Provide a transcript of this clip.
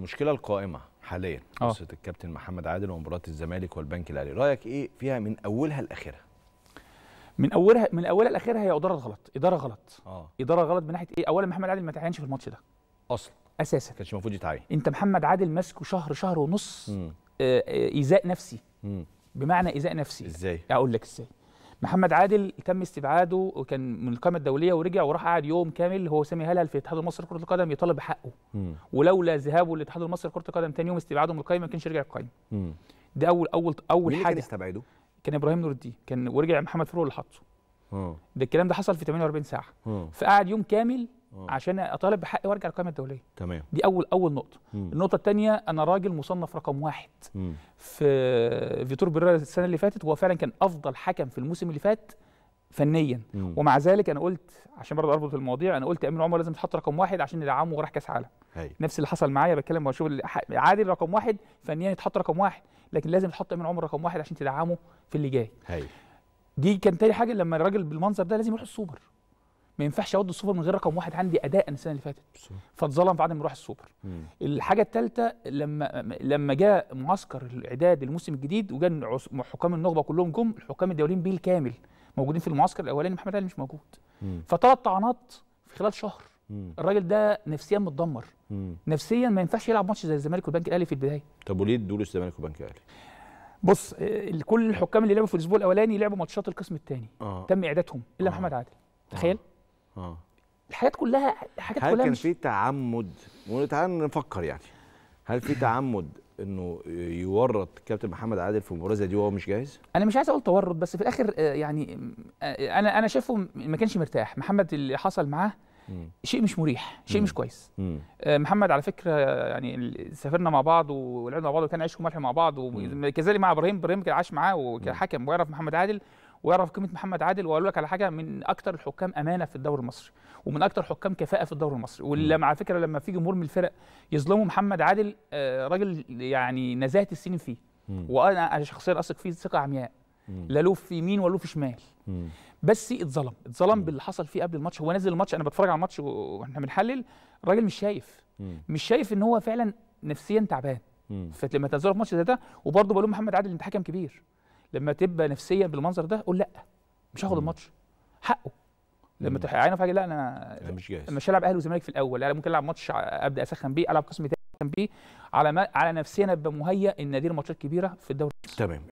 المشكله القائمه حاليا آه. قصه الكابتن محمد عادل ومباراه الزمالك والبنك الاهلي رايك ايه فيها من اولها لاخرها من اولها من اولها لاخرها هي اداره غلط اداره غلط اه اداره غلط من ناحيه ايه اولا محمد عادل ما تعينش في الماتش ده اصلا اساسا كانش المفروض يتعين انت محمد عادل ماسكه شهر شهر ونص آه، آه، ايذاء نفسي مم. بمعنى ايذاء نفسي ازاي اقول لك ازاي محمد عادل تم استبعاده وكان من القائمه الدوليه ورجع وراح قعد يوم كامل هو سامي هلهل في الاتحاد المصري لكره القدم يطالب بحقه ولولا ذهابه للاتحاد المصري لكره القدم ثاني يوم استبعاده من القائمه ما كانش رجع القائمه ده اول اول اول حاجه كان استبعده كان ابراهيم نور الدين كان ورجع محمد فروق اللي حطه آه. ده الكلام ده حصل في 48 ساعه آه. فقعد يوم كامل آه. عشان اطالب بحقي وارجع للقائمه الدوليه تمام دي اول اول نقطه مم. النقطه الثانيه انا راجل مصنف رقم واحد مم. في فيتور بيريرا السنه اللي فاتت هو فعلا كان افضل حكم في الموسم اللي فات فنيا مم. ومع ذلك انا قلت عشان برضه اربط المواضيع انا قلت امين عمر لازم يتحط رقم واحد عشان يدعمه وراح كاس عالم نفس اللي حصل معايا بتكلم بشوف عادل رقم واحد فنيا يتحط رقم واحد لكن لازم تحط امين عمر رقم واحد عشان تدعمه في اللي جاي هي. دي كان تاني حاجه لما الراجل بالمنظر ده لازم يروح السوبر ما ينفعش اود السوبر من غير رقم واحد عندي اداء السنه اللي فاتت فاتظلم بعد ما راح السوبر مم. الحاجه الثالثه لما لما جاء معسكر الاعداد الموسم الجديد وجاء حكام النخبه كلهم جم الحكام الدوليين بالكامل موجودين في المعسكر الاولاني محمد علي مش موجود فثلاث طعنات في خلال شهر الراجل ده نفسيا متدمر نفسيا ما ينفعش يلعب ماتش زي الزمالك والبنك الاهلي في البدايه طب وليه ادوا الزمالك والبنك الاهلي بص آه، كل الحكام اللي لعبوا في الاسبوع الاولاني لعبوا ماتشات القسم الثاني آه. تم اعدادهم الا آه. محمد عادل تخيل آه. اه الحاجات كلها الحاجات هل كلها كان مش... في تعمد تعال نفكر يعني هل في تعمد انه يورط كابتن محمد عادل في المباراه دي وهو مش جاهز؟ انا مش عايز اقول تورط بس في الاخر آه، يعني آه، انا انا شايفه ما كانش مرتاح محمد اللي حصل معاه شيء مش مريح شيء مش كويس آه، محمد على فكره يعني سافرنا مع بعض ولعبنا مع بعض وكان عيش وملح مع بعض وكذلك مع ابراهيم ابراهيم كان عاش معاه وكحكم ويعرف محمد عادل ويعرف قيمه محمد عادل واقول لك على حاجه من اكتر الحكام امانه في الدوري المصري ومن اكتر الحكام كفاءه في الدوري المصري واللي على فكره لما في جمهور من الفرق يظلموا محمد عادل آه، راجل يعني نزاهه السنين فيه وانا شخصيا اثق فيه ثقه عمياء لا له في يمين ولا في شمال بس اتظلم اتظلم باللي حصل فيه قبل الماتش هو نازل الماتش انا بتفرج على الماتش واحنا بنحلل الراجل مش شايف مش شايف ان هو فعلا نفسيا تعبان فلما تنزله في ماتش زي ده وبرضه بقول محمد عادل انت حكم كبير لما تبقى نفسيا بالمنظر ده قول لا مش هاخد الماتش حقه لما تحقق في حاجه لا انا مش جاهز مش هلعب اهلي وزمالك في الاول انا يعني ممكن العب ماتش ابدا اسخن بيه العب قسم تاني اسخن بيه على ما على نفسي انا ابقى مهيئ ان دي الماتشات كبيره في الدوري تمام